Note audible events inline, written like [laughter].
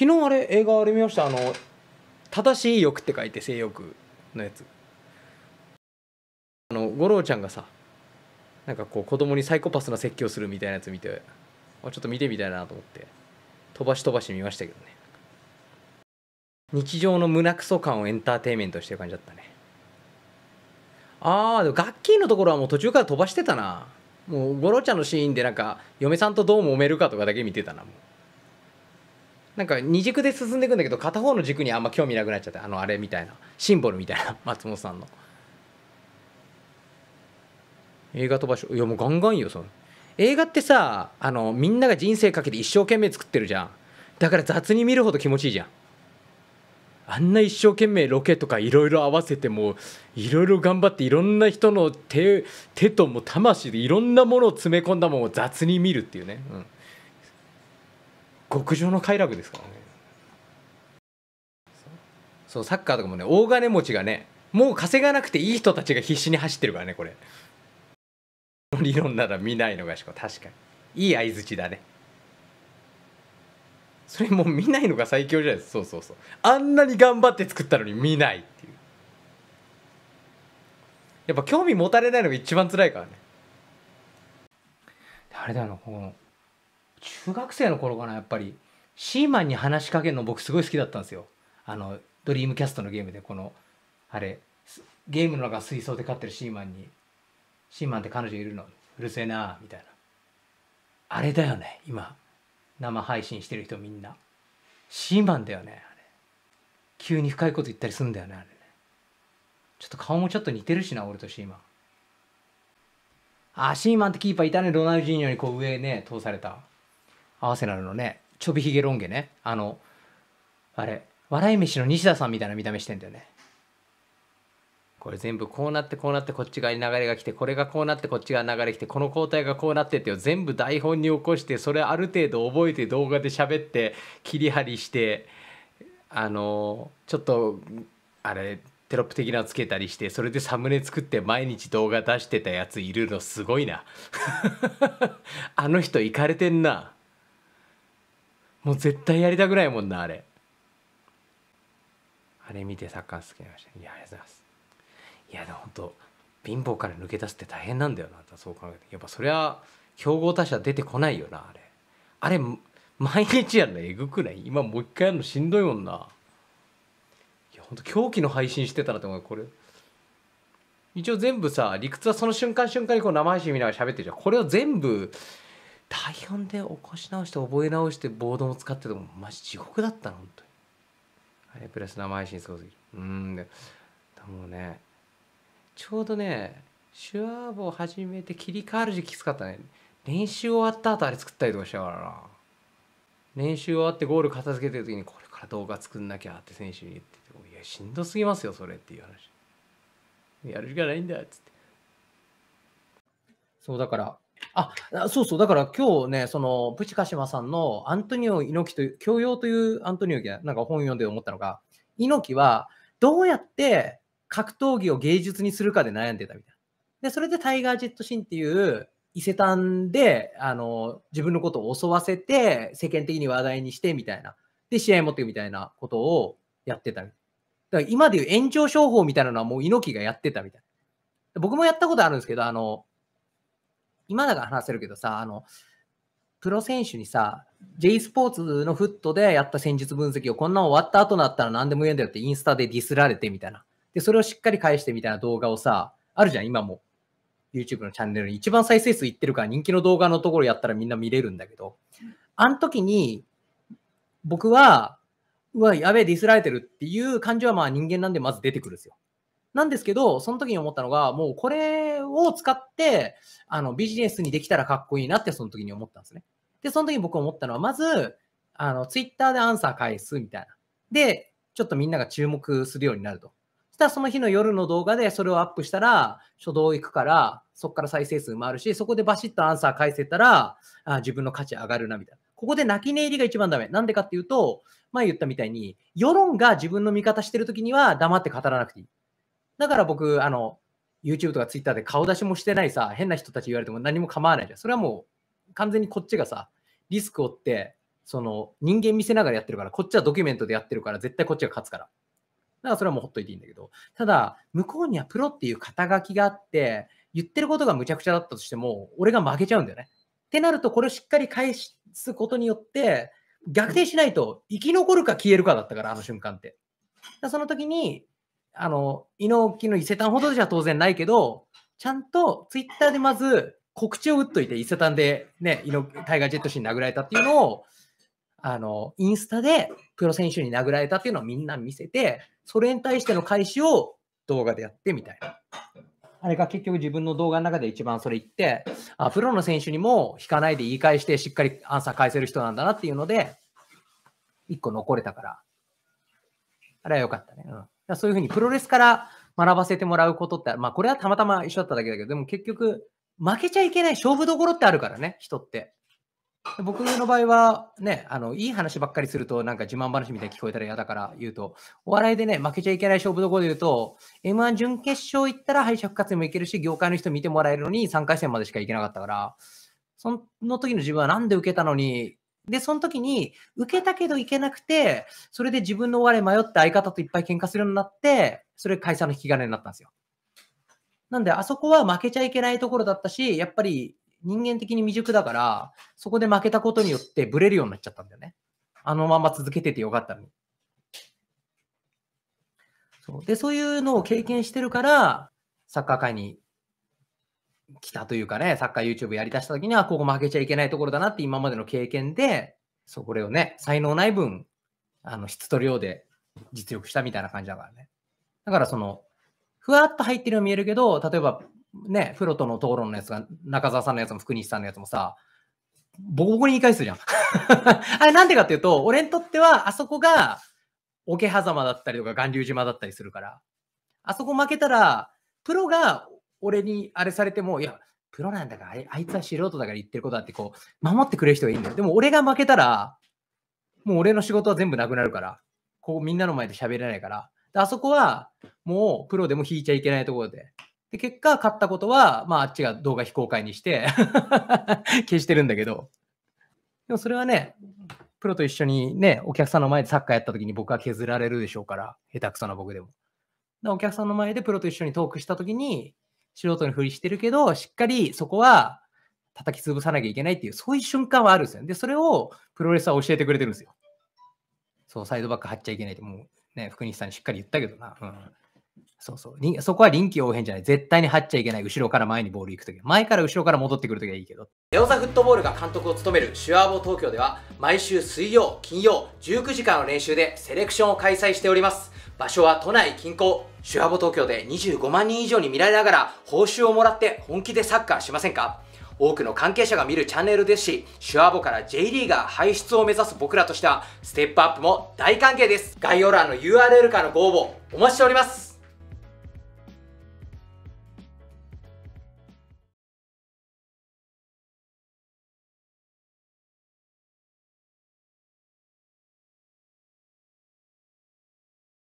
昨日あれ映画あれ見ましたあの「正しい欲」って書いて性欲のやつあの五郎ちゃんがさなんかこう子供にサイコパスな説教するみたいなやつ見てちょっと見てみたいなと思って飛ばし飛ばし見ましたけどね日常の胸クソ感をエンターテインメントしてる感じだったねああでもガッキーのところはもう途中から飛ばしてたなもう五郎ちゃんのシーンでなんか嫁さんとどう揉めるかとかだけ見てたなもうなんか二軸で進んでいくんだけど片方の軸にあんま興味なくなっちゃってあのあれみたいなシンボルみたいな [laughs] 松本さんの映画飛ばしいやもうガンガンよその映画ってさあのみんなが人生かけて一生懸命作ってるじゃんだから雑に見るほど気持ちいいじゃんあんな一生懸命ロケとかいろいろ合わせてもいろいろ頑張っていろんな人の手手とも魂でいろんなものを詰め込んだものを雑に見るっていうね、うん極上の快楽ですからねそうサッカーとかもね大金持ちがねもう稼がなくていい人たちが必死に走ってるからねこれ理論なら見ないのがしか確かにいい相づちだねそれもう見ないのが最強じゃないですそうそうそうあんなに頑張って作ったのに見ないっていうやっぱ興味持たれないのが一番辛いからねあれだよなこの中学生の頃かなやっぱりシーマンに話しかけるの僕すごい好きだったんですよあのドリームキャストのゲームでこのあれゲームの中水槽で飼ってるシーマンに「シーマンって彼女いるのうるせえな」みたいなあれだよね今生配信してる人みんなシーマンだよねあれ急に深いこと言ったりすんだよねあれねちょっと顔もちょっと似てるしな俺とシーマンあシーマンってキーパーいたねロナウジーニョにこう上ね通されたアーセナルのね、ちょびひげロン毛ね、あの、あれ、笑い飯の西田さんみたいな見た目してんだよね。これ全部こうなってこうなってこっち側に流れが来てこれがこうなってこっち側に流れ来てこの交代がこうなってって全部台本に起こしてそれある程度覚えて動画で喋って切り張りしてあのちょっとあれテロップ的なのつけたりしてそれでサムネ作って毎日動画出してたやついるのすごいな [laughs] あの人いかれてんなもう絶対やりたくないもんなあれあれ見てサッカー好きになりましたいやありがとうございますいやでも本当貧乏から抜け出すって大変なんだよなそう考えてやっぱそりゃ競合他社出てこないよなあれあれ毎日やるのえぐくない今もう一回やるのしんどいもんないやほんと狂気の配信してたなと思うこれ一応全部さ理屈はその瞬間瞬間にこう生配信見ながら喋ってるじゃんこれを全部大変で起こし直して覚え直してボードも使っててもマジ地獄だったの本当にあれプラス生配信すごすぎるうんでもねちょうどね手話部を始めて切り替わる時期きつかったね練習終わった後あれ作ったりとかしたからな練習終わってゴール片付けてる時にこれから動画作んなきゃって選手に言ってて「いやしんどすぎますよそれ」っていう話やるしかないんだっつってそうだからあそうそう、だから今日ね、そのプチカシマさんのアントニオ猪木という、教養というアントニオ猪木なんか本読んで思ったのが、猪木はどうやって格闘技を芸術にするかで悩んでたみたいな。で、それでタイガー・ジェット・シンっていう伊勢丹であの自分のことを襲わせて、世間的に話題にしてみたいな。で、試合持ってみたいなことをやってたみたいな。だから今でいう延長商法みたいなのはもう猪木がやってたみたいな。僕もやったことあるんですけど、あの、今だから話せるけどさ、あの、プロ選手にさ、J スポーツのフットでやった戦術分析をこんな終わった後なったら何でも言えんだよってインスタでディスられてみたいな。で、それをしっかり返してみたいな動画をさ、あるじゃん、今も。YouTube のチャンネルに一番再生数いってるから人気の動画のところやったらみんな見れるんだけど、あの時に僕は、うわ、やべえ、ディスられてるっていう感じはまあ人間なんでまず出てくるんですよ。なんですけど、その時に思ったのが、もうこれを使って、あの、ビジネスにできたらかっこいいなって、その時に思ったんですね。で、その時に僕思ったのは、まず、あの、ツイッターでアンサー返すみたいな。で、ちょっとみんなが注目するようになると。そしたらその日の夜の動画でそれをアップしたら、初動行くから、そこから再生数もあるし、そこでバシッとアンサー返せたら、あ自分の価値上がるな、みたいな。ここで泣き寝入りが一番ダメ。なんでかっていうと、前言ったみたいに、世論が自分の味方してる時には黙って語らなくていい。だから僕、あの、YouTube とか Twitter で顔出しもしてないさ、変な人たち言われても何も構わないじゃん。それはもう完全にこっちがさ、リスクを負って、その人間見せながらやってるから、こっちはドキュメントでやってるから、絶対こっちが勝つから。だからそれはもうほっといていいんだけど、ただ、向こうにはプロっていう肩書きがあって、言ってることがむちゃくちゃだったとしても、俺が負けちゃうんだよね。ってなると、これをしっかり返すことによって、逆転しないと生き残るか消えるかだったから、あの瞬間って。その時に、あの、猪木の伊勢丹ほどじゃ当然ないけど、ちゃんとツイッターでまず告知を打っといて、伊勢丹でね、猪木、タイガー・ジェット氏に殴られたっていうのを、あの、インスタでプロ選手に殴られたっていうのをみんな見せて、それに対しての返しを動画でやってみたいな。あれが結局自分の動画の中で一番それ言って、あプロの選手にも引かないで言い返してしっかりアンサー返せる人なんだなっていうので、一個残れたから、あれは良かったね。うんそういうふうにプロレスから学ばせてもらうことって、まあこれはたまたま一緒だっただけだけど、でも結局、負けちゃいけない勝負どころってあるからね、人って。僕の場合はね、あの、いい話ばっかりするとなんか自慢話みたいに聞こえたら嫌だから言うと、お笑いでね、負けちゃいけない勝負どころで言うと、M1 準決勝行ったら敗者復活にも行けるし、業界の人見てもらえるのに3回戦までしか行けなかったから、その時の自分はなんで受けたのにで、その時に、受けたけどいけなくて、それで自分の終わり迷って相方といっぱい喧嘩するようになって、それ解散の引き金になったんですよ。なんで、あそこは負けちゃいけないところだったし、やっぱり人間的に未熟だから、そこで負けたことによってブレるようになっちゃったんだよね。あのまま続けててよかったのに。そうで、そういうのを経験してるから、サッカー界に来たというかね、サッカー YouTube やりだした時には、ここ負けちゃいけないところだなって今までの経験で、そう、これをね、才能ない分、あの、質と量で実力したみたいな感じだからね。だからその、ふわっと入ってるように見えるけど、例えば、ね、プロとの討論のやつが、中澤さんのやつも福西さんのやつもさ、ボコボコに言い返すじゃん。[laughs] あれなんでかっていうと、俺にとっては、あそこが、桶狭間だったりとか、巌流島だったりするから、あそこ負けたら、プロが俺にあれされても、いや、プロなんだから、あいつは素人だから言ってることだってこう、守ってくれる人がいいんだよ。でも俺が負けたら、もう俺の仕事は全部なくなるから、こうみんなの前で喋れないから、であそこはもうプロでも引いちゃいけないところで。で、結果、勝ったことは、まあ、あっちが動画非公開にして [laughs] 消してるんだけど、でもそれはね、プロと一緒にね、お客さんの前でサッカーやった時に僕は削られるでしょうから、下手くそな僕でも。お客さんの前でプロと一緒にトークした時に、素人のふりしてるけど、しっかりそこは叩き潰さなきゃいけないっていう、そういう瞬間はあるんですよ。で、それをプロレスは教えてくれてるんですよ。そう、サイドバック張っちゃいけないって、もうね、福西さんにしっかり言ったけどな。うん、そうそう。そこは臨機応変じゃない。絶対に張っちゃいけない。後ろから前にボール行くとき。前から後ろから戻ってくるときはいいけど。レオザフットボールが監督を務めるシュアーボ東京では、毎週水曜、金曜、19時間の練習でセレクションを開催しております。場所は都内近郊。シュアーボ東京で25万人以上に見られながら、報酬をもらって本気でサッカーしませんか多くの関係者が見るチャンネルですし、シュアボから J リーガー輩出を目指す僕らとしては、ステップアップも大歓迎です。概要欄の URL からのご応募、お待ちしております。